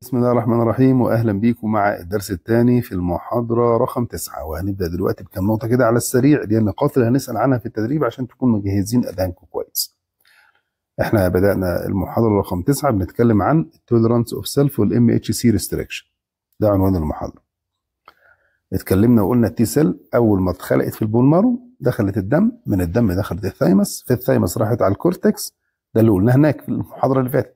بسم الله الرحمن الرحيم واهلا بيكم مع الدرس الثاني في المحاضره رقم تسعة وهنبدا دلوقتي بكام نقطه كده على السريع دي النقاط اللي هنسال عنها في التدريب عشان تكونوا مجهزين اذهانكم كويس. احنا بدانا المحاضره رقم تسعة بنتكلم عن التولرانس اوف سيلف والام اتش سي ريستريكشن ده عنوان المحاضره. اتكلمنا وقلنا التي سيل اول ما اتخلقت في البون مارو دخلت الدم من الدم دخلت الثايمس في الثايمس راحت على الكورتكس ده اللي قلناه هناك في المحاضره اللي فاتت.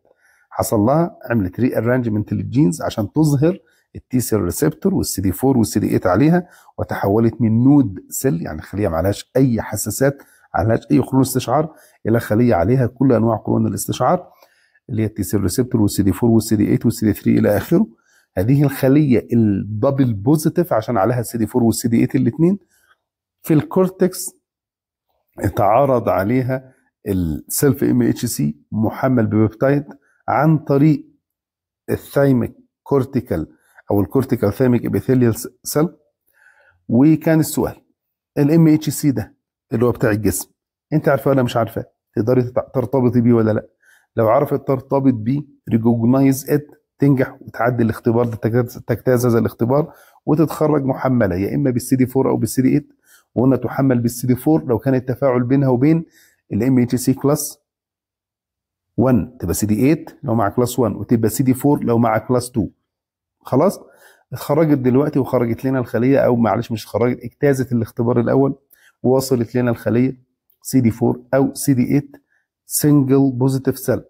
حصل لها عملت ري ارانجمنت للجينز عشان تظهر التي سيل ريسبتور والسي دي 4 والسي دي 8 عليها وتحولت من نود سيل يعني خليه ما عليهاش اي حساسات عليهاش اي قولون استشعار الى خليه عليها كل انواع قولون الاستشعار اللي هي التي سيل ريسبتور والسي دي 4 والسي دي 8 والسي دي 3 الى اخره هذه الخليه الدبل بوزيتيف عشان عليها السي دي 4 والسي دي 8 الاثنين في الكورتكس اتعرض عليها السيلف ام اتش سي محمل ببيبتايد عن طريق الثايمك كورتيكال او الكورتيكال ثايمك ابيثيليال سيل وكان السؤال الام اتش سي ده اللي هو بتاع الجسم انت عارفاه ولا مش عارفاه تقدري ترتبطي بيه ولا لا لو عرفت ترتبط بيه ريكوجنايز ات تنجح وتعدي الاختبار ده تجتاز هذا الاختبار وتتخرج محمله يا اما بالسي دي 4 او بالسي دي 8 وقلنا تحمل بالسي دي 4 لو كان التفاعل بينها وبين الام اتش سي كلاس 1 تبقى سي دي 8 لو مع كلاس 1 وتبقى سي دي 4 لو مع كلاس 2 خلاص اتخرجت دلوقتي وخرجت لنا الخليه او معلش مش خرجت اجتازت الاختبار الاول ووصلت لنا الخليه سي دي 4 او سي دي 8 سنجل بوزيتيف سيل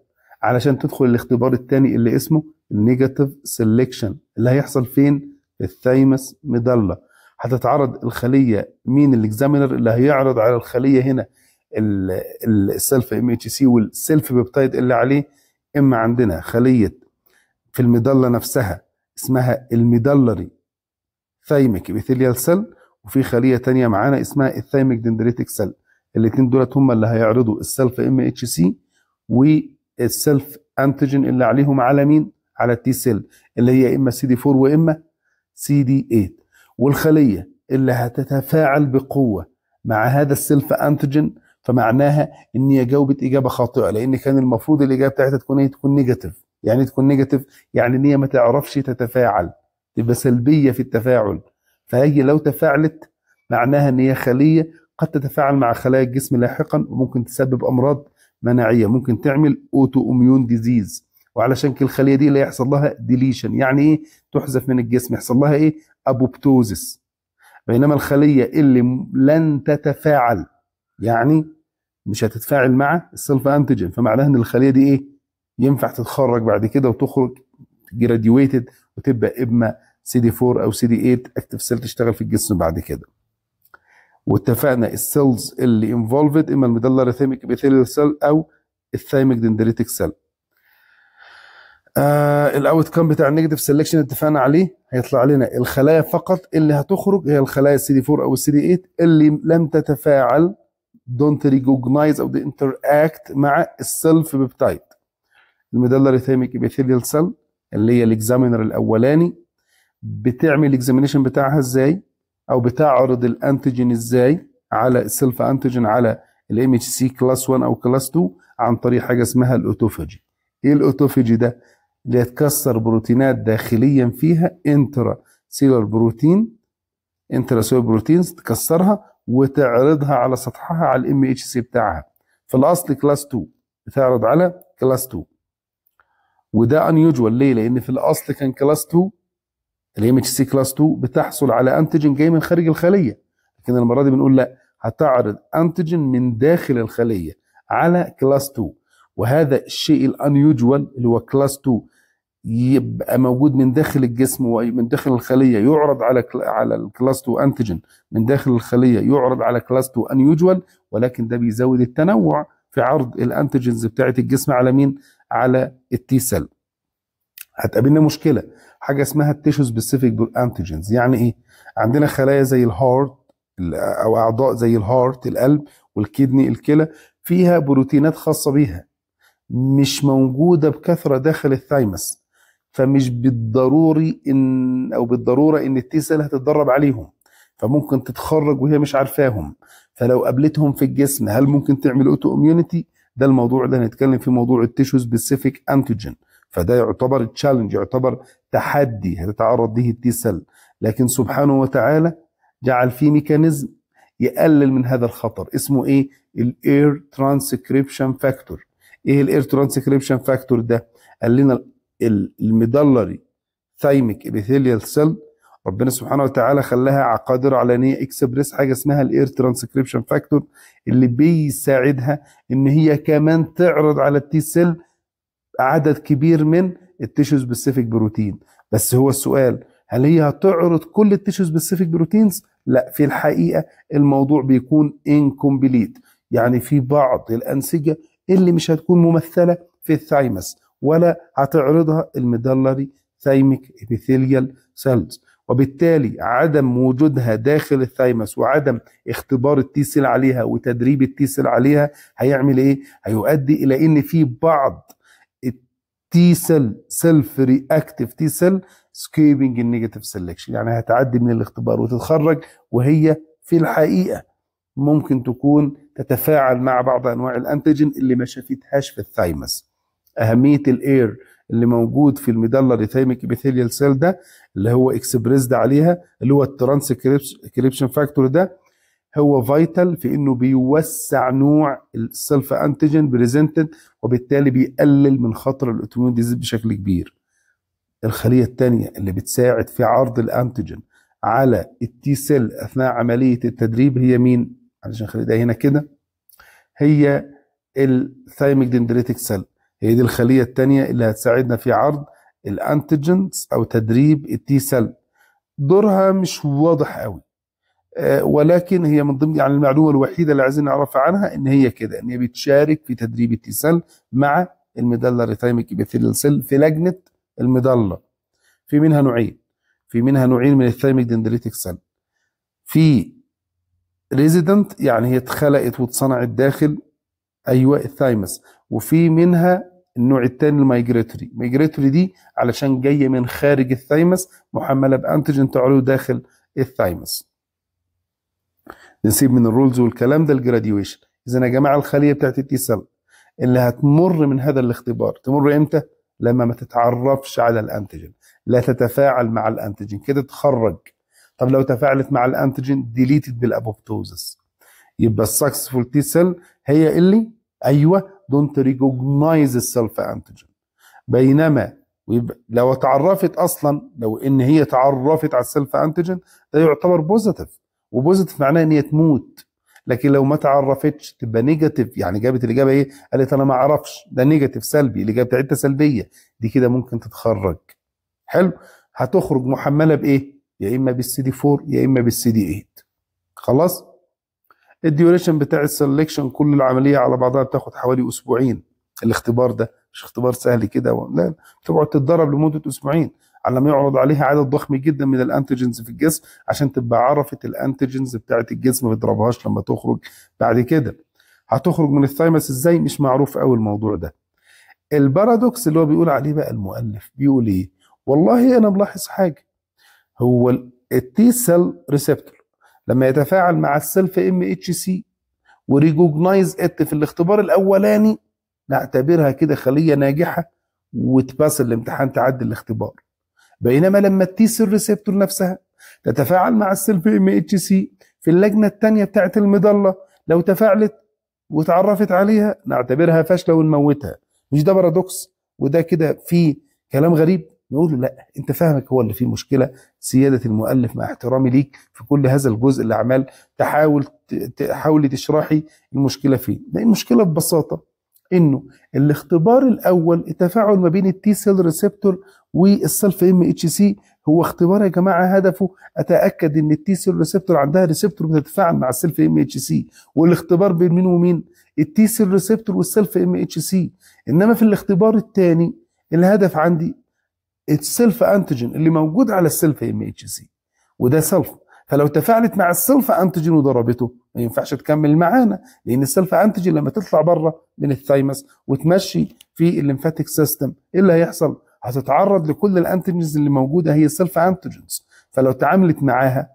علشان تدخل الاختبار الثاني اللي اسمه النيجاتيف سيلكشن اللي هيحصل فين؟ في الثايمس ميدالا هتتعرض الخليه مين الاكزامينر اللي هيعرض على الخليه هنا السلف ام اتش سي والسلف بيبتايد اللي عليه اما عندنا خليه في المضله نفسها اسمها الميدلري ثايمك ابيثيليال سيل وفي خليه تانية معانا اسمها الثايمك دندريتك سيل الاثنين دولت هم اللي هيعرضوا السلف ام اتش سي والسلف انتيجين اللي عليهم على مين؟ على التي سيل اللي هي اما سي دي 4 واما سي دي 8 والخليه اللي هتتفاعل بقوه مع هذا السلف انتيجين فمعناها ان هي جاوبت اجابه خاطئه لان كان المفروض الاجابه بتاعتها تكون ايه تكون نيجاتيف يعني تكون نيجاتيف يعني ان هي ما تعرفش تتفاعل تبقى سلبيه في التفاعل فهي لو تفاعلت معناها ان هي خليه قد تتفاعل مع خلايا الجسم لاحقا وممكن تسبب امراض مناعيه ممكن تعمل اوتو اميون ديزيز وعلشان كل الخليه دي اللي يحصل لها ديليشن يعني ايه تحذف من الجسم يحصل لها ايه ابوبتوزس بينما الخليه اللي لن تتفاعل يعني مش هتتفاعل مع السلف انتيجين فمعناها ان الخليه دي ايه ينفع تتخرج بعد كده وتخرج جراديويتد وتبقى اما سي دي 4 او سي دي 8 اكتف سيل تشتغل في الجسم بعد كده واتفقنا السيلز اللي انفولفد اما المدلر ثيميك ابيثيليال سيل او الثايميك دندريتك سيل آه الاوت كام بتاع النيجاتيف سيلكشن اتفقنا عليه هيطلع لنا الخلايا فقط اللي هتخرج هي الخلايا السي دي 4 او السي دي 8 اللي لم تتفاعل don't recognize او they interact مع السيلف بيبتايد المدلر ثيميك ابيثيليال سيل اللي هي الاكزامينر الاولاني بتعمل اكزامينشن بتاعها ازاي او بتعرض الانتيجين ازاي على السيلف انتيجين على الام اتش سي كلاس 1 او كلاس 2 عن طريق حاجه اسمها الاوتوفاجي ايه الاوتوفاجي ده اللي يتكسر بروتينات داخليا فيها انترا سيلر بروتين انترا سيلر بروتينز تكسرها وتعرضها على سطحها على الام اتش سي بتاعها في الاصل كلاس 2 بتعرض على كلاس 2 وده انيوجوال ليه؟ لان في الاصل كان كلاس 2 الام اتش سي كلاس 2 بتحصل على انتيجين جاي من خارج الخليه لكن المره دي بنقول لا هتعرض انتيجين من داخل الخليه على كلاس 2 وهذا الشيء الانيوجوال اللي هو كلاس 2 يبقى موجود من داخل الجسم ومن داخل الخليه يعرض على على الكلاس 2 انتيجين من داخل الخليه يعرض على كلاس 2 انيوجوال ولكن ده بيزود التنوع في عرض الانتيجينز بتاعه الجسم على مين؟ على التي سيل. هتقابلنا مشكله حاجه اسمها التيشو سبيسيفيك انتيجينز يعني ايه؟ عندنا خلايا زي الهارت او اعضاء زي الهارت القلب والكدني الكلى فيها بروتينات خاصه بيها مش موجوده بكثره داخل الثايمس فمش بالضروري ان او بالضروره ان التيسل هتتدرب عليهم فممكن تتخرج وهي مش عارفاهم فلو قابلتهم في الجسم هل ممكن تعمل اوتو اميونيتي ده الموضوع اللي هنتكلم فيه موضوع التيشو سبيسيفيك انتيجين فده يعتبر تشالنج يعتبر تحدي هتتعرض ليه التي سيل لكن سبحانه وتعالى جعل فيه ميكانيزم يقلل من هذا الخطر اسمه ايه الاير ترانسكريبشن فاكتور ايه الاير ترانسكريبشن فاكتور ده قال لنا الميدلري ثايميك ابيثيليال سيل ربنا سبحانه وتعالى خلاها قادره على ان هي اكسبريس حاجه اسمها الاير ترانسكريبشن فاكتور اللي بيساعدها ان هي كمان تعرض على التي سيل عدد كبير من التيشو سبيسيفيك بروتين بس هو السؤال هل هي هتعرض كل التيشو سبيسيفيك بروتينز لا في الحقيقه الموضوع بيكون انكومبليت يعني في بعض الانسجه اللي مش هتكون ممثله في الثايمس ولا هتعرضها الميدلري ثايميك ابيثيليال سيلز وبالتالي عدم وجودها داخل الثايمس وعدم اختبار التيسل عليها وتدريب التيسل عليها هيعمل ايه؟ هيؤدي الى ان في بعض التيسل سيلف رياكتيف تيسل سكيبنج النيجاتيف سيلكشن يعني هتعدي من الاختبار وتتخرج وهي في الحقيقه ممكن تكون تتفاعل مع بعض انواع الانتيجين اللي ما شافتهاش في الثايمس. اهميه الاير اللي موجود في الميدالا ريثيميك ابيثيليال سيل ده اللي هو اكسبريسد عليها اللي هو الترانس كريبشن فاكتور ده هو فايتال في انه بيوسع نوع السلف انتيجين بريزنتد وبالتالي بيقلل من خطر الاوتوميون ديزيز بشكل كبير. الخليه الثانيه اللي بتساعد في عرض الانتيجين على التي سيل اثناء عمليه التدريب هي مين؟ علشان خلي ده هنا كده هي الثايميك دندريتك سيل هي دي الخلية التانية اللي هتساعدنا في عرض الانتيجنز او تدريب التي سيل دورها مش واضح قوي أه ولكن هي من ضمن يعني المعلومه الوحيده اللي عايزين نعرفها عنها ان هي كده ان هي بتشارك في تدريب التي سيل مع الميدالا ريتيميك سيل في لجنه الميدالا في منها نوعين في منها نوعين من الثايمك دندريتك سيل في ريزيدنت يعني هي اتخلقت واتصنعت داخل ايوه الثايمس وفي منها النوع الثاني الميجريتوري المايجريتوري دي علشان جايه من خارج الثايمس محمله بانتيجين تعالوا داخل الثايمس نسيب من الرولز والكلام ده الجراديويشن اذا يا جماعه الخليه بتاعت التي سيل اللي هتمر من هذا الاختبار تمر امتى لما ما تتعرفش على الانتيجين لا تتفاعل مع الانتيجين كده تخرج طب لو تفاعلت مع الانتيجين ديليتد بالابوبتوزس يبقى السكسفول تي سيل هي اللي ايوه دونت ريكوجنايز السلف انتيجين بينما لو تعرفت اصلا لو ان هي تعرفت على السلف انتيجين ده يعتبر بوزيتيف وبوزيتيف معناه ان هي تموت لكن لو ما تعرفتش تبقى نيجاتيف يعني جابت الاجابه ايه؟ قالت انا ما اعرفش ده نيجاتيف سلبي الاجابه بتاعتها سلبيه دي كده ممكن تتخرج حلو هتخرج محمله بايه؟ يا اما بالسي دي 4 يا اما بالسي دي 8 خلاص؟ الديوريشن بتاع السلكشن كل العمليه على بعضها بتاخد حوالي اسبوعين الاختبار ده مش اختبار سهل كده لا تقعد تتدرب لمده اسبوعين على ما يعرض عليها عدد ضخم جدا من الانتيجنز في الجسم عشان تبقى عرفت الانتيجنز بتاعت الجسم ما بيضربهاش لما تخرج بعد كده هتخرج من الثايمس ازاي مش معروف قوي الموضوع ده البارادوكس اللي هو بيقول عليه بقى المؤلف بيقول ايه والله انا ملاحظ حاجه هو التي سيل ريسبتور لما يتفاعل مع السلف ام اتش سي وريجوجنايز ات في الاختبار الاولاني نعتبرها كده خليه ناجحه وتباس الامتحان تعدي الاختبار بينما لما التيس الريسبتور نفسها تتفاعل مع السلف ام اتش سي في اللجنه الثانيه بتاعه المظله لو تفاعلت وتعرفت عليها نعتبرها فاشله ونموتها مش ده بارادوكس وده كده في كلام غريب نقول له لا انت فاهمك هو اللي فيه مشكله سياده المؤلف مع احترامي ليك في كل هذا الجزء الاعمال تحاول تحاولي تشرحي المشكله فين لا المشكله ببساطه انه الاختبار الاول التفاعل ما بين التي سيل ريسبتور والسلف ام اتش سي هو اختبار يا جماعه هدفه اتاكد ان التي سيل ريسبتور عندها ريسبتور بتتفاعل مع السلف ام اتش سي والاختبار بين مين ومين التي سيل ريسبتور والسلف ام اتش سي انما في الاختبار الثاني الهدف عندي السيلف انتيجين اللي موجود على السيلف ام اتش سي وده سيلف فلو تفاعلت مع السلف انتيجين وضربته ما ينفعش تكمل معانا لان السلف انتيجين لما تطلع بره من الثايمس وتمشي في الليمفاتيك سيستم ايه اللي هيحصل؟ هتتعرض لكل الانتيجينز اللي موجوده هي السلف انتيجينز فلو تعاملت معاها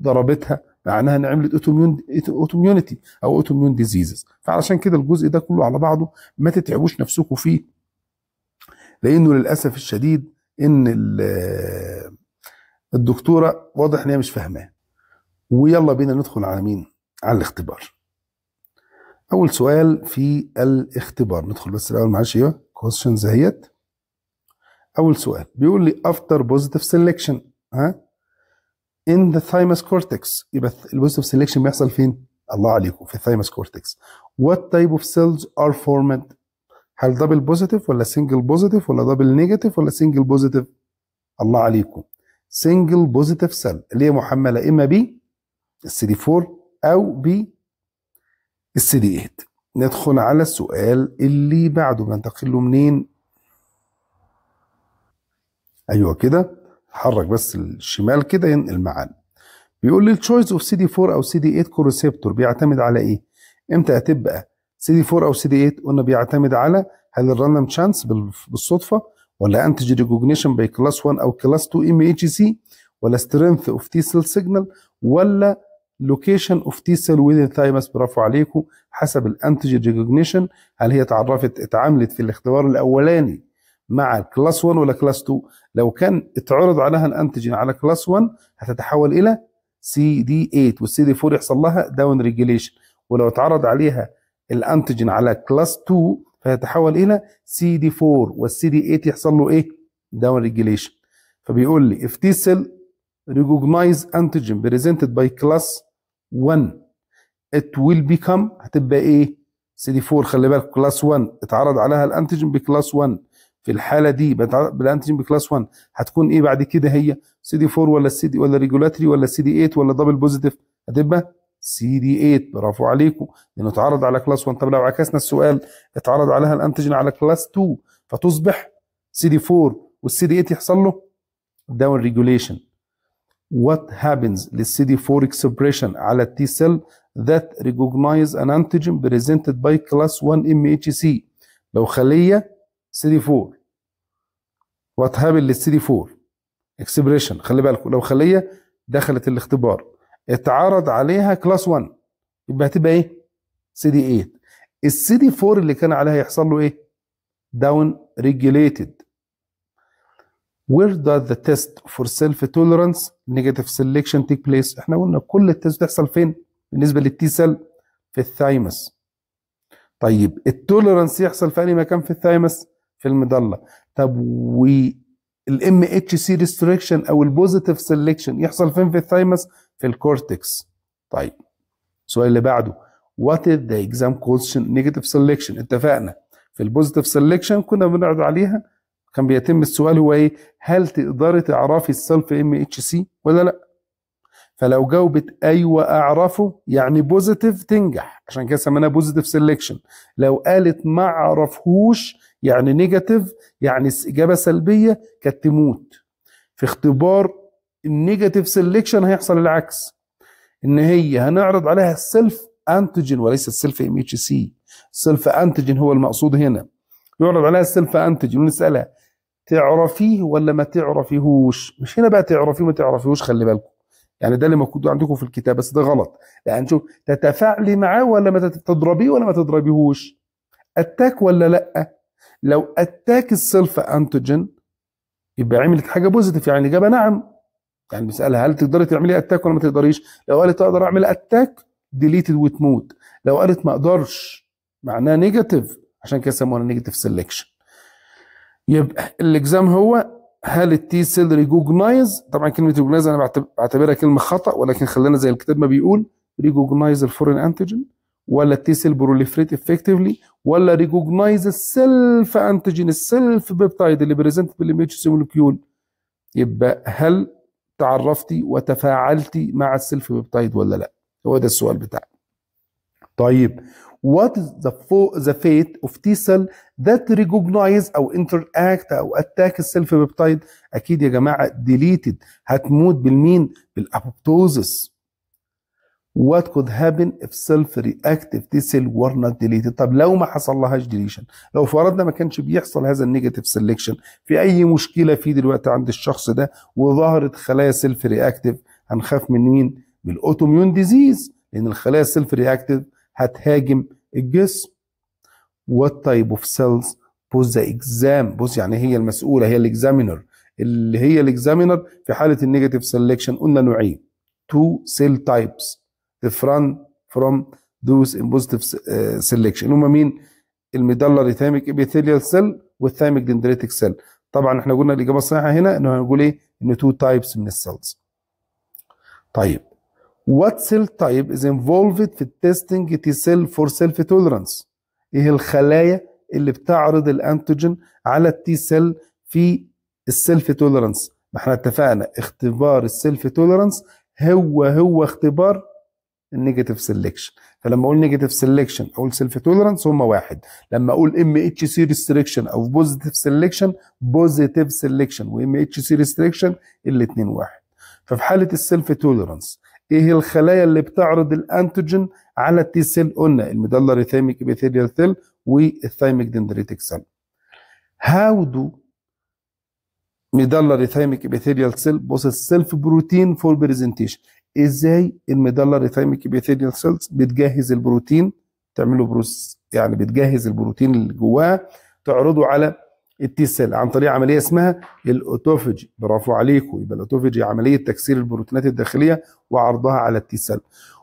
ضربتها معناها ان عملت اوتوميونتي اوتوميونيتي او اوتوميون ديزيزز فعلشان كده الجزء ده كله على بعضه ما تتعبوش نفسكم فيه لانه للاسف الشديد ان الدكتوره واضح ان هي مش فاهماه ويلا بينا ندخل على مين على الاختبار اول سؤال في الاختبار ندخل بس الاول معلش ايوه كويشنز اهيت اول سؤال بيقول لي افتر بوزيتيف سيلكشن ها ان ذا ثايموس كورتكس يبقى البوزيتيف سيلكشن بيحصل فين الله عليكم في الثايموس كورتكس وات تايب اوف سيلز ار فورمد هل دبل بوزيتيف ولا سنجل بوزيتيف ولا دبل نيجاتيف ولا سنجل بوزيتيف الله عليكم سنجل بوزيتيف سيل اللي هي محمله اما ب السي دي 4 او ب السي دي 8 ندخل على السؤال اللي بعده بننتقل له منين ايوه كده حرك بس الشمال كده ينقل معانا بيقول لي التشويس اوف سي دي 4 او سي دي 8 كوريسبتور بيعتمد على ايه امتى هتبقى سي دي 4 او سي دي 8 قلنا بيعتمد على هل الراندم تشانس بالصدفه ولا انتج ريكوجنيشن باي كلاس 1 او كلاس 2 ام اتش سي ولا سترينث اوف تي سيل سيجنال ولا لوكيشن اوف تي سيل وذين ثايمس برافو عليكم حسب الانتج ريكوجنيشن هل هي اتعرفت اتعاملت في الاختبار الاولاني مع كلاس 1 ولا كلاس 2 لو كان اتعرض عليها الانتجين على كلاس 1 هتتحول الى سي دي 8 والسي دي 4 يحصل لها داون ريجيليشن ولو اتعرض عليها الانتيجين على كلاس 2 فيتحول الى سي دي 4 والسي دي 8 يحصل له ايه؟ داون ريجيليشن فبيقول لي اف تي سيل ريكوجنايز انتيجين بريزنتد باي كلاس 1 ات ويل بيكم هتبقى ايه؟ سي دي 4 خلي بالك كلاس 1 اتعرض عليها الانتيجين بكلاس 1 في الحاله دي بالانتيجين بكلاس 1 هتكون ايه بعد كده هي؟ سي دي 4 ولا سي دي ولا ريجولاتري ولا سي دي 8 ولا دبل بوزيتيف؟ هتبقى سي دي 8 برافو عليكم لانه اتعرض على كلاس 1 طب لو عكسنا السؤال اتعرض عليها الانتيجين على كلاس 2 فتصبح سي دي 4 والسي دي 8 يحصل له داون ريجوليشن هابنز للسي دي 4 اكسبريشن على التي سيل ذات ريكوجنايز ان antigen بريزنتد باي كلاس 1 سي لو خلية CD4 وات هابن للسي دي 4 اكسبريشن خلي بالكم لو خلية دخلت الاختبار اتعرض عليها كلاس 1 يبقى هتبقى ايه؟ سي دي 8 السي دي 4 اللي كان عليها يحصل له ايه؟ داون ريجوليتد Where does the test for self-tolerance negative selection take place؟ احنا قلنا كل التست بتحصل فين؟ بالنسبة للتي سيل في الثايمس. طيب التولرانس يحصل في أي مكان في الثايمس؟ في المضلة. طب والام اتش سي ريستريكشن أو البوزيتيف سيلكشن يحصل فين في الثايمس؟ في الكورتكس طيب السؤال اللي بعده وات از ذا اكزام كوستشن نيجاتيف سelection اتفقنا في البوزيتيف سيلكشن كنا بنعرض عليها كان بيتم السؤال هو ايه هل تقدري تعرفي السلف ام اتش سي ولا لا فلو جاوبت ايوه اعرفه يعني بوزيتيف تنجح عشان كده سميناها بوزيتيف سيلكشن لو قالت ما اعرفهوش يعني نيجاتيف يعني اجابه سلبيه كانت تموت في اختبار النيجاتيف سيلكشن هيحصل العكس ان هي هنعرض عليها السيلف انتيجين وليس السيلف ام اتش سي السيلف انتيجين هو المقصود هنا يعرض عليها السيلف انتيجين ونسالها تعرفيه ولا ما تعرفيهوش مش هنا بقى تعرفيه ما تعرفيهوش خلي بالكم يعني ده اللي موجود عندكم في الكتاب بس ده غلط يعني شوف تتفاعلي معاه ولا ما تضربيه ولا ما تضربيهوش اتاك ولا لا لو اتاك السيلف انتيجين يبقى عملت حاجه بوزيتيف يعني الاجابه نعم يعني بيسالها هل تقدري تعملي اتاك ولا ما تقدريش لو قالت اقدر اعمل اتاك ديليتد وتموت لو قالت ما اقدرش معناه نيجاتيف عشان كده سموها نيجاتيف سيلكشن يبقى الاكزام هو هل التي سيل ريجوجنايز طبعا كلمه ريجوجنايز انا بعتبرها كلمه خطا ولكن خلينا زي الكتاب ما بيقول ريجوجنايز الفورين انتيجين ولا التي سيل بروليفريت افكتيفلي ولا ريجوجنايز السيلف انتيجين السيلف بيبتايد اللي بريزنت بالميتش سيمولكيول يبقى هل تعرفتي وتفاعلتي مع السيلف بيبتايد ولا لا هو ده السؤال بتاعك طيب what is the, the fate of T cell that recognize أو interact أو attack السيلف بيبتايد أكيد يا جماعة deleted هتموت بالمين بالأبوبتوزس what could happen if self-reactive T cell were not deleted طب لو ما حصل لهاش deletion لو فرضنا ما كانش بيحصل هذا النيجاتيف سيلكشن في اي مشكله في دلوقتي عند الشخص ده وظهرت خلايا سيلف رياكتيف هنخاف من مين؟ من الاوتوميون ديزيز لان الخلايا السيلف رياكتيف هتهاجم الجسم what type of cells pose the exam بص يعني هي المسؤوله هي الاكزامينر اللي هي الاكزامينر في حاله النيجاتيف سيلكشن قلنا نوعين two cell types different from those in positive uh, selection هما مين الميدالا ثامك ابيثيليال سيل والثامك dendritic سيل طبعا احنا قلنا الاجابه الصحيحه هنا انه هنقول ايه ان تو تايبس من السيلز طيب what cell type is involved في testing T cell for self tolerance ايه الخلايا اللي بتعرض الانتوجين على التي سيل في السيلف توليرانس ما احنا اتفقنا اختبار السيلف توليرانس هو هو اختبار النيجاتيف سيلكشن فلما اقول نيجاتيف سيلكشن اقول سيلف توليرانس هم واحد لما اقول ام اتش سي ريستريكشن او بوزيتيف سيلكشن بوزيتيف سيلكشن وام اتش سي ريستريكشن الاثنين واحد ففي حاله السيلف توليرانس ايه الخلايا اللي بتعرض الانتوجين على التي سيل قلنا الميدالا ريثيميك ابيثيليال سيل والثايميك دندريتيك سيل هاو دو ميدالا ريثيميك ابيثيليال سيل بوس سيلف بروتين فور بريزنتيشن ازاي الميدالر ثايميك بيثيريال سيلز بتجهز البروتين تعمل له بروس يعني بتجهز البروتين اللي جواه تعرضه على التي سيل عن طريق عمليه اسمها الاوتوفيجي برافو عليكم يبقى الاوتوفيجي عمليه تكسير البروتينات الداخليه وعرضها على التي سيل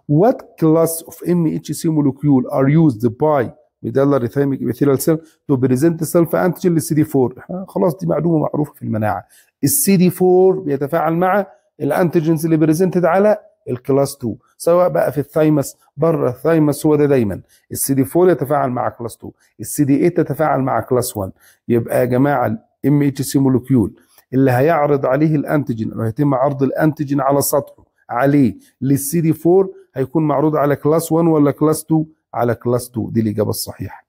وات كلاس اوف ام اتش سي مولكيول ار يوزد باي medullary ريثيميك epithelial سيل تو بريزنت سيلف antigen للسي دي 4 خلاص دي معلومه معروفه في المناعه السي دي 4 بيتفاعل مع الانتيجنز اللي بريزنتد على الكلاس 2 سواء بقى في الثايمس بره الثايمس هو ده دايما السي دي 4 يتفاعل مع كلاس 2 السي دي 8 تتفاعل مع كلاس 1 يبقى يا جماعه الام اتش سي مولكيول اللي هيعرض عليه الانتيجين او هيتم عرض الانتيجين على سطحه عليه للسي دي 4 هيكون معروض على كلاس 1 ولا كلاس 2 على كلاس 2 دي الاجابه الصحيحه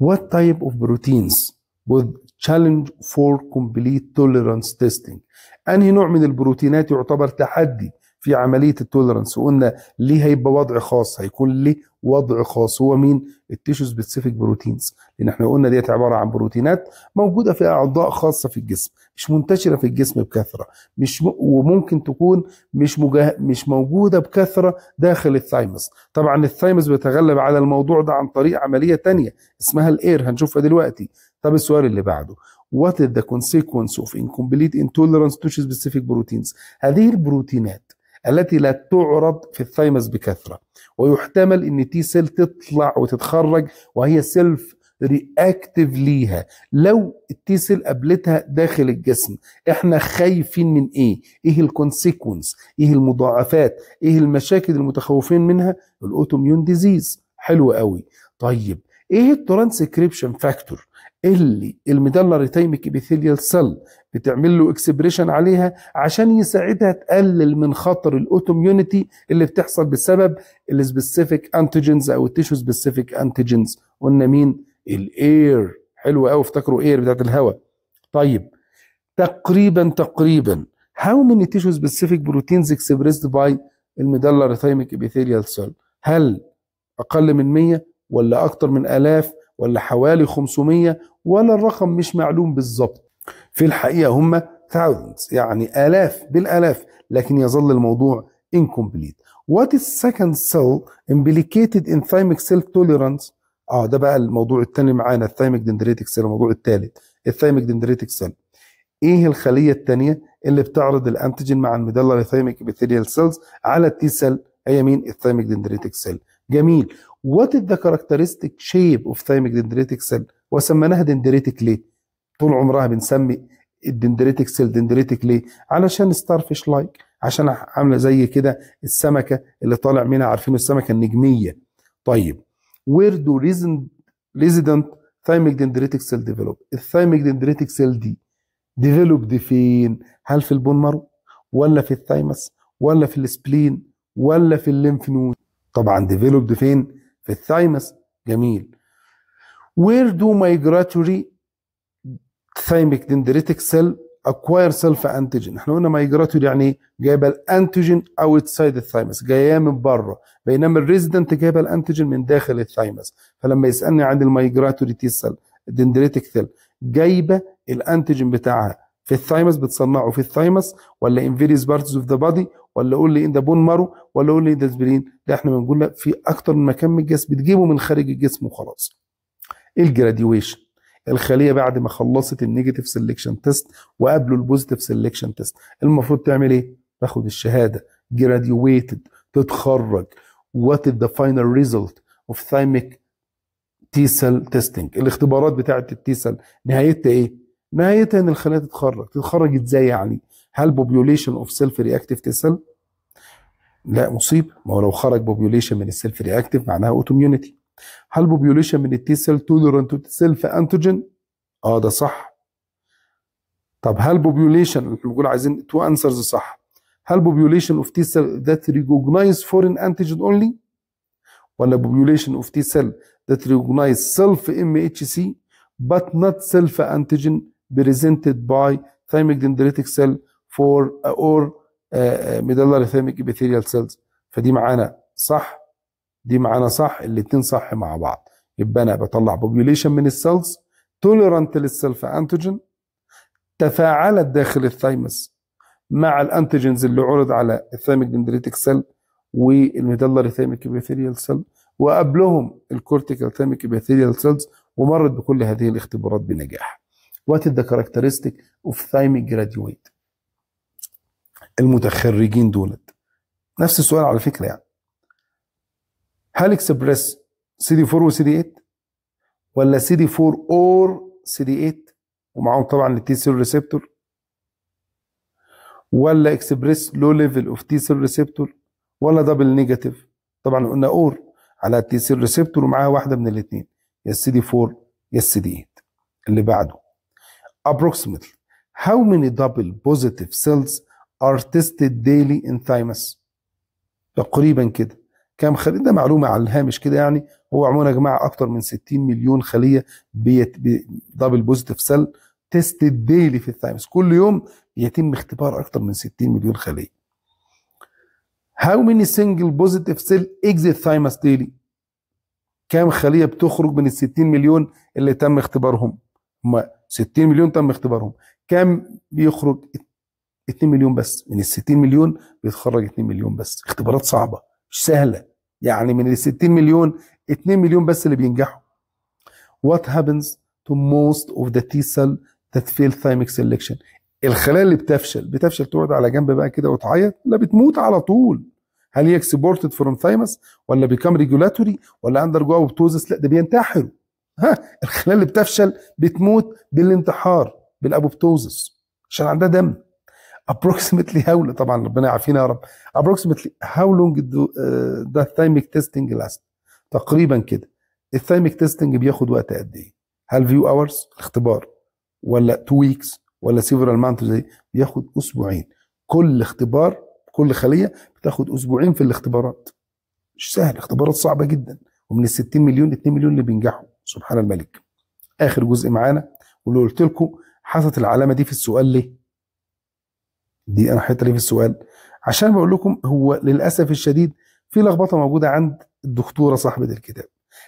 وات تايب اوف بروتينز with تشالنج فور كومبليت توليرانس تيستنج انهي نوع من البروتينات يعتبر تحدي في عمليه التوليرانس وقلنا ليه هيبقى وضع خاص هيكون ليه وضع خاص هو مين التيشو سبيسيفيك بروتينز لان احنا قلنا ديت عباره عن بروتينات موجوده في اعضاء خاصه في الجسم مش منتشره في الجسم بكثره مش م... وممكن تكون مش مجه... مش موجوده بكثره داخل الثايمس طبعا الثايمس بيتغلب على الموضوع ده عن طريق عمليه تانية اسمها الاير هنشوفها دلوقتي طب السؤال اللي بعده what is the consequence of incomplete intolerance to specific proteins هذه البروتينات التي لا تعرض في الثايمس بكثره ويحتمل ان تي سيل تطلع وتتخرج وهي سيلف رياكتيف ليها لو التي سيل قابلتها داخل الجسم احنا خايفين من ايه ايه الكونسيكونس ايه المضاعفات ايه المشاكل المتخوفين منها الاوتوميون ديزيز حلو قوي طيب ايه الترانسكريبشن فاكتور اللي الميدلر تايمك ابيثيليال سيل بتعمل له اكسبريشن عليها عشان يساعدها تقلل من خطر الاوتوميونيتي اللي بتحصل بسبب السبيسيفيك انتيجنز او التيشو سبيسيفيك انتيجنز قلنا مين الاير حلو قوي افتكروا اير بتاعت الهواء طيب تقريبا تقريبا هاو ماني تيشو سبيسيفيك بروتينز اكسبريسد باي الميدلر تايمك ابيثيليال سيل هل اقل من 100 ولا اكتر من الاف ولا حوالي 500 ولا الرقم مش معلوم بالظبط في الحقيقة هم thousands يعني آلاف بالآلاف لكن يظل الموضوع incomplete what is second cell implicated in thymic self tolerance اه ده بقى الموضوع الثاني معانا الثايمك دندريتك سيل الموضوع الثالث الثايمك دندريتك سيل ايه الخليه الثانيه اللي بتعرض الانتيجين مع الميدلر الثايمك ابيثيليال سيلز على التي سيل هي مين الثايمك دندريتك سيل جميل what is the characteristic shape of thymic dendritic cell وسميناها دندريتك ليه طول عمرها بنسمي الدندريتك سيل دندريتك ليه علشان ستار فيش لايك عشان عامله زي كده السمكه اللي طالع منها عارفين السمكه النجميه طيب وير دو ريزن ريزيدنت ثايمك دندريتك سيل ديفلوب الثايمك دندريتك سيل دي ديفلوب دي فين هل في البون مارو ولا في الثايمس ولا في السبلين ولا في الليمف نود طبعا ديفلوب دي فين في الثايمس جميل وير دو مايجراتوري ثايمك دندريتك سيل اكواير سيلف انتيجين احنا قلنا مايجراتوري يعني جايبه الانتيجين سايد الثايمس جايه من بره بينما الريزيدنت جايبه الانتيجين من داخل الثايمس فلما يسالني عن المايجراتوري تي سيل دندريتك سيل جايبه الانتيجين بتاعها في الثايمس بتصنعه في الثايمس ولا ان various بارتس اوف ذا بادي ولا قول لي ده بون مارو ولا قول لي ده اسبرين لا احنا بنقول لك في اكتر من مكان من الجسم بتجيبه من خارج الجسم وخلاص إيه الجراديويشن الخليه بعد ما خلصت النيجاتيف سيلكشن تيست وقبله البوزيتيف سيلكشن تيست المفروض تعمل ايه تاخد الشهاده جراديويتد تتخرج وات ذا فاينل ريزلت اوف ثايميك تي سيل تيستنج الاختبارات بتاعه التي سيل نهايتها ايه نهايتها ان الخليه تتخرج تتخرج ازاي يعني هل بوبيوليشن اوف سيلف رياكتيف تسل لا مصيب ما هو لو خرج بوبيوليشن من السيلف رياكتيف معناها اوتو اميونيتي هل بوبيوليشن من التي سيل تولرنت تو سيلف انتوجين اه ده صح طب هل بوبيوليشن بنقول عايزين تو انسرز صح هل بوبيوليشن اوف تي سيل ذات ريكوجنايز فورين انتيجين اونلي ولا بوبيوليشن اوف تي سيل ذات ريكوجنايز سيلف ام اتش سي بات نوت سيلف انتيجين بريزنتد باي ثايميك دندريتك سيل for اور ميدلر ثيميك epithelial cells فدي معانا صح دي معانا صح الاثنين صح مع بعض يبقى انا بطلع population من السيلز tolerant للسلف انتوجين تفاعلت داخل الثايمس مع الانتيجنز اللي عرض على الثامك دندريتك سيل والميدلر ثيميك ابيثيريال سيل وقبلهم الكورتيكال ثيميك ابيثيريال سيلز ومرت بكل هذه الاختبارات بنجاح. وات ذا the characteristic of جراديويت graduate? المتخرجين دولت نفس السؤال على فكره يعني هل اكسبريس سي دي 4 وسي دي 8 ولا سي دي 4 اور سي دي 8 ومعاهم طبعا التي سيل ريسبتور ولا اكسبريس لو ليفل اوف تي سيل ريسبتور ولا دبل نيجاتيف طبعا قلنا اور على التي سيل ريسبتور ومعاها واحده من الاثنين يا السي دي 4 يا السي دي 8 اللي بعده ابروكسيمتلي هاو ميني دبل بوزيتيف سيلز are tested daily in thymus تقريبا كده كام خليه ده معلومه على الهامش كده يعني هو عموما يا جماعه اكتر من 60 مليون خليه بيت دبل بوزيتيف سيل تيستد ديلي في الثايمس كل يوم يتم اختبار اكتر من 60 مليون خليه How many single positive cell exit thymus daily؟ كام خليه بتخرج من ال 60 مليون اللي تم اختبارهم؟ هم 60 مليون تم اختبارهم، كام بيخرج؟ 2 مليون بس من ال 60 مليون بيتخرج 2 مليون بس اختبارات صعبه مش سهله يعني من ال 60 مليون 2 مليون بس اللي بينجحوا what happens to most of the T cell that fail thymic selection الخلايا اللي بتفشل بتفشل تقعد على جنب بقى كده وتعيط لا بتموت على طول هل هي اكسبورتد فروم ثايمس ولا بيكام ريجولاتوري ولا اندر جو بتوزس لا ده بينتحروا ها الخلايا اللي بتفشل بتموت بالانتحار بالابوبتوزس عشان عندها دم ابروكسيمتلي هاو طبعا ربنا يعافينا يا رب ابروكسيمتلي هاو لونج ذا uh, تيستنج لاست تقريبا كده الثايميك تيستنج بياخد وقت قد ايه هل فيو اورز اختبار ولا تو ويكس ولا سيفرال مانث زي بياخد اسبوعين كل اختبار كل خليه بتاخد اسبوعين في الاختبارات مش سهل اختبارات صعبه جدا ومن ال 60 مليون 2 مليون اللي بينجحوا سبحان الملك اخر جزء معانا واللي قلت لكم حصلت العلامه دي في السؤال ليه دي انا حطيتها ليه في السؤال عشان بقول لكم هو للاسف الشديد في لخبطه موجوده عند الدكتوره صاحبه الكتاب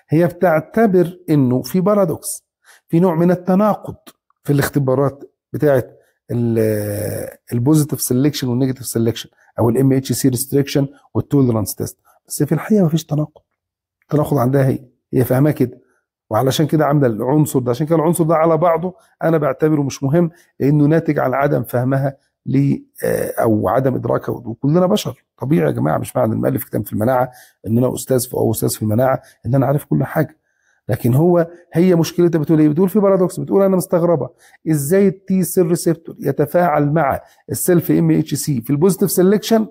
هي بتعتبر انه في بارادوكس في نوع من التناقض في الاختبارات بتاعه البوزيتيف سيلكشن والنيجاتيف سيلكشن او الام اتش سي ريستريكشن والتولرانس تيست بس في الحقيقه مفيش تناقض التناقض عندها هي هي فاهمه كده وعلشان كده عامله العنصر ده عشان كده العنصر ده على بعضه انا بعتبره مش مهم لانه ناتج عن عدم فهمها ل آه، او عدم ادراكه وكلنا بشر طبيعي يا جماعه مش معنى المؤلف كتاب في المناعه ان انا استاذ او استاذ في المناعه ان انا عارف كل حاجه لكن هو هي مشكلتها بتقول ايه؟ بتقول في بارادوكس بتقول انا مستغربه ازاي التي سيل ريسبتور يتفاعل مع السيلف ام اتش سي في البوزيتيف سيلكشن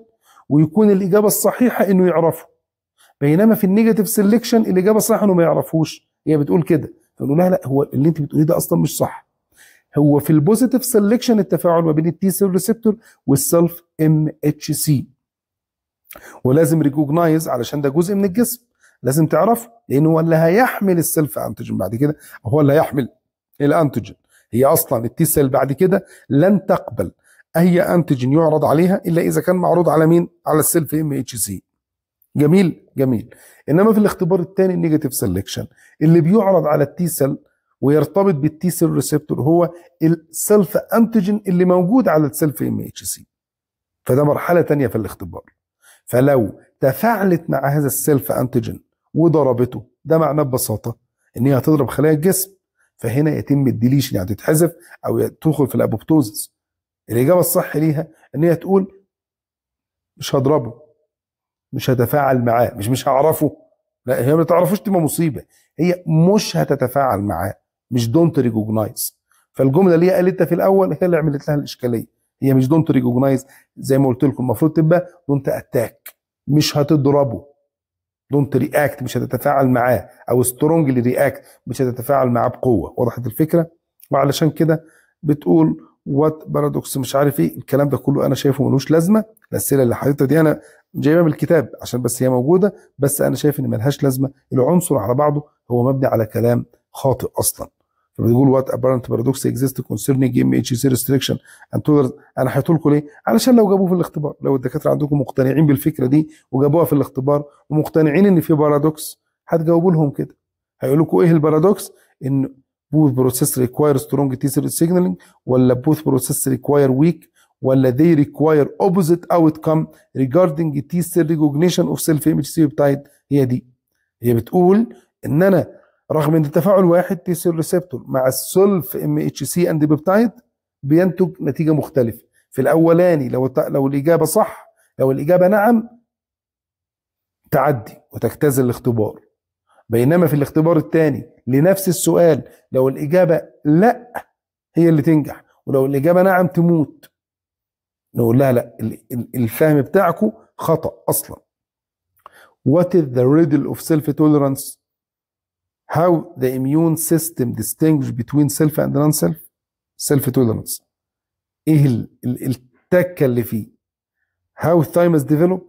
ويكون الاجابه الصحيحه انه يعرفه بينما في النيجاتيف سيلكشن الاجابه الصحيحه انه ما يعرفوش هي بتقول كده فنقول لها لا هو اللي انت بتقوليه ده اصلا مش صح هو في البوزيتيف سيلكشن التفاعل ما بين التي سيل ريسبتور والسلف ام اتش سي ولازم ريكوجنايز علشان ده جزء من الجسم لازم تعرفه لان هو اللي هيحمل السلف انتجن بعد كده هو اللي هيحمل الانتجن هي اصلا التي سيل بعد كده لن تقبل اي انتجن يعرض عليها الا اذا كان معروض على مين على السلف ام اتش سي جميل جميل انما في الاختبار الثاني النيجاتيف سيلكشن اللي بيعرض على التي سيل ويرتبط بالتي سيل ريسبتور هو السيلف انتيجين اللي موجود على السيلف ام اتش سي فده مرحله تانية في الاختبار فلو تفاعلت مع هذا السيلف انتيجين وضربته ده معناه ببساطه ان هي هتضرب خلايا الجسم فهنا يتم الديليشن يعني تتحذف او تدخل في الابوبتوزس الاجابه الصح ليها ان هي تقول مش هضربه مش هتفاعل معاه مش مش هعرفه لا هي ما تعرفوش تبقى مصيبه هي مش هتتفاعل معاه مش دونت ريكوجنايز فالجمله اللي هي قالتها في الاول هي اللي عملت لها الاشكاليه هي مش دونت ريكوجنايز زي ما قلت لكم المفروض تبقى دونت اتاك مش هتضربه دونت رياكت مش هتتفاعل معاه او سترونجلي رياكت مش هتتفاعل معاه بقوه وضحت الفكره وعلشان كده بتقول وات بارادوكس مش عارف ايه الكلام ده كله انا شايفه ملوش لازمه الاسئله اللي حاططها دي انا جايبها من الكتاب عشان بس هي موجوده بس انا شايف ان ملهاش لازمه العنصر على بعضه هو مبني على كلام خاطئ اصلا فبتقول وات ابارنت بارادوكس اكزيست كونسيرنينج ام اتش سي ريستريكشن اند انا حاطط لكم ليه؟ علشان لو جابوه في الاختبار لو الدكاتره عندكم مقتنعين بالفكره دي وجابوها في الاختبار ومقتنعين ان في بارادوكس هتجاوبوا لهم كده هيقول لكم ايه البارادوكس؟ ان بوث بروسيس ريكواير سترونج تي سيل سيجنالينج ولا بوث بروسيس ريكواير ويك ولا اوبوزيت اوت opposite ريجاردنج تي T ريكوجنيشن اوف سيلف ام اتش سي بتايد هي دي هي بتقول ان انا رغم ان التفاعل واحد تي سيل ريسبتور مع السولف ام اتش سي اند بيبتايد بينتج نتيجه مختلفه في الاولاني لو لو الاجابه صح لو الاجابه نعم تعدي وتجتاز الاختبار بينما في الاختبار الثاني لنفس السؤال لو الاجابه لا هي اللي تنجح ولو الاجابه نعم تموت نقول لها لا الفهم بتاعكم خطا اصلا What is the riddle of self tolerance how the immune system distinguish between self and non-self self tolerance ايه التكه اللي فيه how thymus develop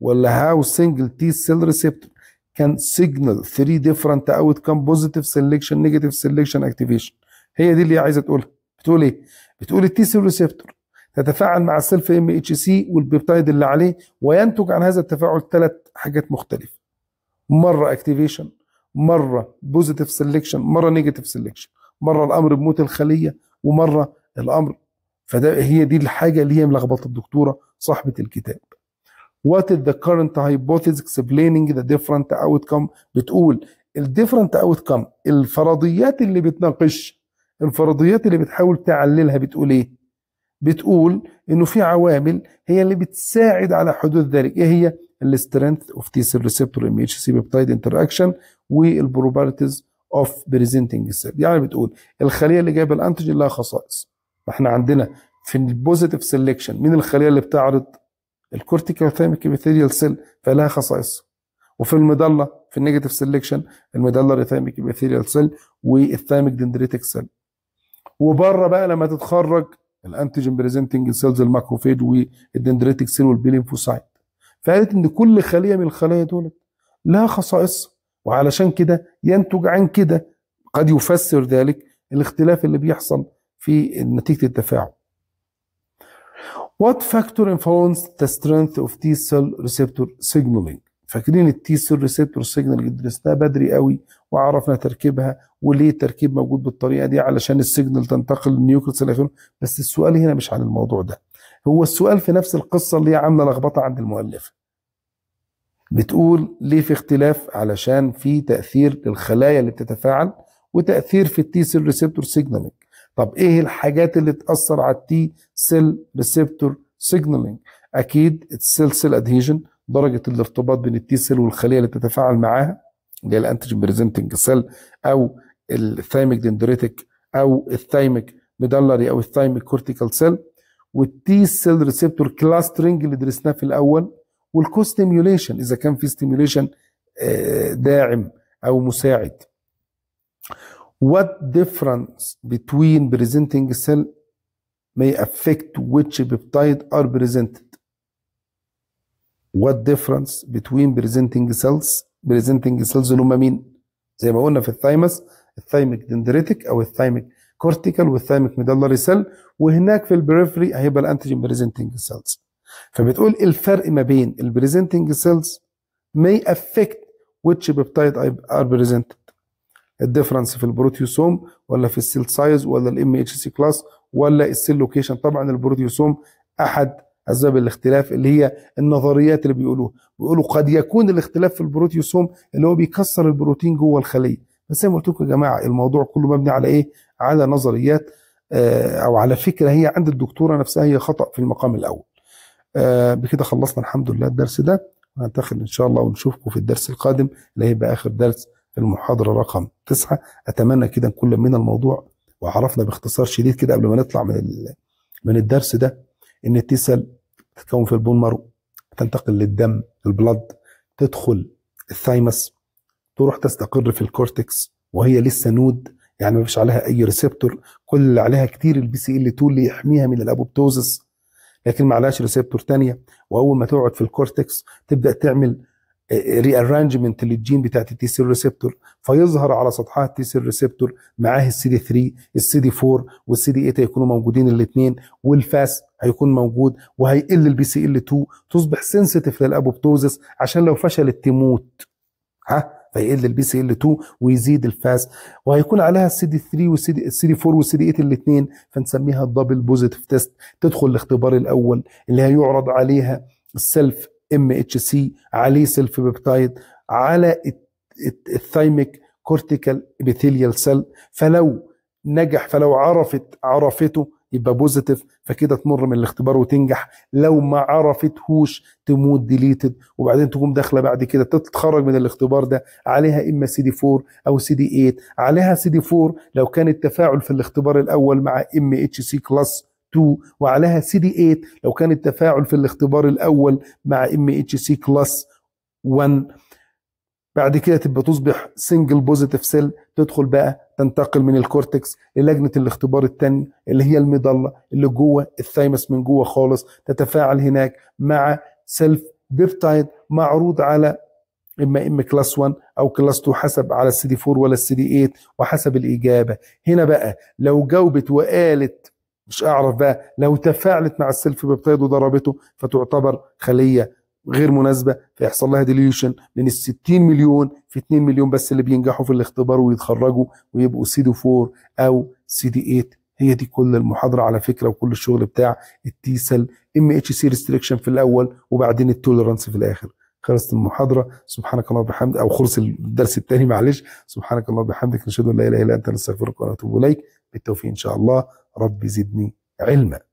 ولا how single T cell receptor can signal three different outcome positive selection negative selection activation هي دي اللي عايزه تقولها بتقول ايه بتقول التي سيل ريسبتور تتفاعل مع السلف ام اتش سي والبيبتايد اللي عليه وينتج عن هذا التفاعل ثلاث حاجات مختلفه مره اكتيفيشن مره بوزيتيف سيلكشن مره نيجاتيف سيلكشن مره الامر بموت الخليه ومره الامر فده هي دي الحاجه اللي هي ملخبطه الدكتوره صاحبه الكتاب What is the current hypothesis explaining the different outcome بتقول الديفرنت اوت كم الفرضيات اللي بتناقش الفرضيات اللي بتحاول تعللها بتقول ايه بتقول انه في عوامل هي اللي بتساعد على حدوث ذلك ايه هي السترينث اوف تي سيل ريسبتور ام اتش سي بيبتايد انتراكشن والبروبرتيز اوف بريزنتنج السيل يعني بتقول الخليه اللي جايبه الانتيجين لها خصائص ما احنا عندنا في البوزيتيف سيلكشن مين الخليه اللي بتعرض الكورتيكال ثيميك ابيثيريال سيل فلها خصائص وفي المدلة في النيجاتيف سيلكشن المدلر ثيميك ابيثيريال سيل والثاميك دندريتك سيل وبره بقى لما تتخرج الانتيجين بريزنتنج سيلز الماكروفيد والدندريتك سيل والبليمفوسايت فقالت ان كل خليه من الخلايا دول لها خصائص وعلشان كده ينتج عن كده قد يفسر ذلك الاختلاف اللي بيحصل في نتيجه التفاعل What factor influences the strength of T cell receptor signaling؟ فاكرين التي سيل ريسبتور سيجنال اللي درسناها بدري قوي وعرفنا تركيبها وليه التركيب موجود بالطريقه دي علشان السيجنال تنتقل للنيوكليس الى اخره بس السؤال هنا مش عن الموضوع ده هو السؤال في نفس القصة اللي هي عاملة لخبطة عند المؤلفة بتقول ليه في اختلاف علشان في تأثير للخلايا اللي بتتفاعل وتأثير في التي سيل ريسبتور سيجنالينج طب ايه الحاجات اللي تأثر على التي سيل ريسبتور سيجنالينج اكيد السيل سيل ادهيجن درجة الارتباط بين التي سيل والخلية اللي بتتفاعل معاها اللي هي الانتيجين بريزنتنج سيل او الثايمك دندريتك او الثايمك ميدلري او الثايمك كورتيكال سيل والتي سيل ريسبتور كلاسترنج اللي درسناه في الاول والكو اذا كان في ستيميوليشن آه، داعم او مساعد what difference between presenting cell may affect which peptide are presented what difference between presenting cells presenting cells اللي هم مين زي ما قلنا في الثايمس الثايمك دندريتك او الثايمك كورتيكال والثامك ميدلري سيل وهناك في البريفري هيبقى الانتيجين بريزنتنج سيلز فبتقول الفرق ما بين البريزنتنج سيلز may affect which peptide are presented الديفرنس في البروتيوسوم ولا في السيل سايز ولا الام اتش سي كلاس ولا السيل لوكيشن طبعا البروتيوسوم احد اسباب الاختلاف اللي هي النظريات اللي بيقولوها بيقولوا قد يكون الاختلاف في البروتيوسوم اللي هو بيكسر البروتين جوه الخليه بس زي ما قلت لكم يا جماعه الموضوع كله مبني على ايه على نظريات آه، او على فكره هي عند الدكتوره نفسها هي خطا في المقام الاول آه، بكده خلصنا الحمد لله الدرس ده ننتقل ان شاء الله ونشوفكم في الدرس القادم اللي هيبقى اخر درس في المحاضره رقم تسعة اتمنى كده نكون من الموضوع وعرفنا باختصار شديد كده قبل ما نطلع من من الدرس ده ان التيسل تتكون في البون مارو تنتقل للدم البلد تدخل الثايمس تروح تستقر في الكورتكس وهي لسه نود يعني ما فيش عليها اي ريسبتور كل اللي عليها كتير البي سي ال 2 اللي يحميها من الابوبتوزس لكن ما عليهاش ريسبتور ثانيه واول ما تقعد في الكورتكس تبدا تعمل ري ارانجمنت للجين بتاعت التي سي ريسبتور فيظهر على سطحها التي سي ريسبتور معاه السي دي 3 السي دي 4 والسي دي 8 هيكونوا موجودين الاثنين والفاس هيكون موجود وهيقل البي سي ال 2 تصبح سنسيتيف للابوبتوزس عشان لو فشلت تموت ها فيقل البي سي ال 2 ويزيد الفاس وهيكون عليها السي دي 3 والسي دي 4 والسي دي 8 الاثنين فنسميها الدبل بوزيتيف تيست تدخل الاختبار الاول اللي هيعرض عليها السيلف ام اتش سي عليه سيلف بيبتايد على الثايميك كورتيكال ابيثيليال سيل فلو نجح فلو عرفت عرفته يبقى بوزيتيف فكده تمر من الاختبار وتنجح لو ما عرفتهوش تموت ديليتد وبعدين تقوم داخله بعد كده تتخرج من الاختبار ده عليها اما سي دي 4 او سي دي 8 عليها سي دي 4 لو كان التفاعل في الاختبار الاول مع ام اتش سي كلاس 2 وعليها سي دي 8 لو كان التفاعل في الاختبار الاول مع ام اتش سي كلاس 1 بعد كده تبقى تصبح سنجل بوزيتيف سيل تدخل بقى تنتقل من الكورتكس للجنه الاختبار الثانيه اللي هي المظله اللي جوه الثايمس من جوه خالص تتفاعل هناك مع سيلف بيبتايد معروض على اما ام كلاس 1 او كلاس 2 حسب على السي دي 4 ولا السي دي 8 وحسب الاجابه هنا بقى لو جاوبت وقالت مش اعرف بقى لو تفاعلت مع السيلف بيبتايد وضربته فتعتبر خليه غير مناسبه فيحصل لها ديليوشن من ال 60 مليون في 2 مليون بس اللي بينجحوا في الاختبار ويتخرجوا ويبقوا سي دي 4 او سي دي 8 هي دي كل المحاضره على فكره وكل الشغل بتاع التي سيل ام اتش سي ريستريكشن في الاول وبعدين التولرانس في الاخر خلصت المحاضره سبحانك اللهم وبحمدك او خلص الدرس الثاني معلش سبحانك اللهم وبحمدك نشهد ان لا اله الا انت نستغفرك ونتوب اليك بالتوفيق ان شاء الله رب زدني علما